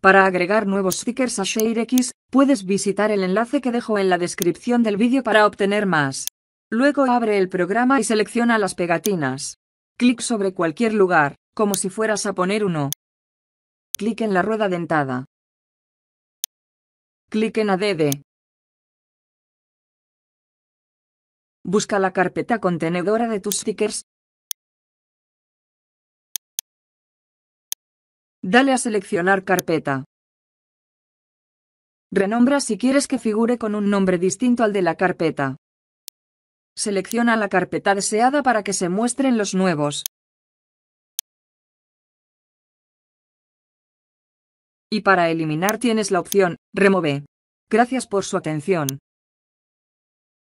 Para agregar nuevos stickers a ShareX, puedes visitar el enlace que dejo en la descripción del vídeo para obtener más. Luego abre el programa y selecciona las pegatinas. Clic sobre cualquier lugar, como si fueras a poner uno. Clic en la rueda dentada. Clic en ADD. Busca la carpeta contenedora de tus stickers, Dale a seleccionar carpeta. Renombra si quieres que figure con un nombre distinto al de la carpeta. Selecciona la carpeta deseada para que se muestren los nuevos. Y para eliminar tienes la opción Remove. Gracias por su atención.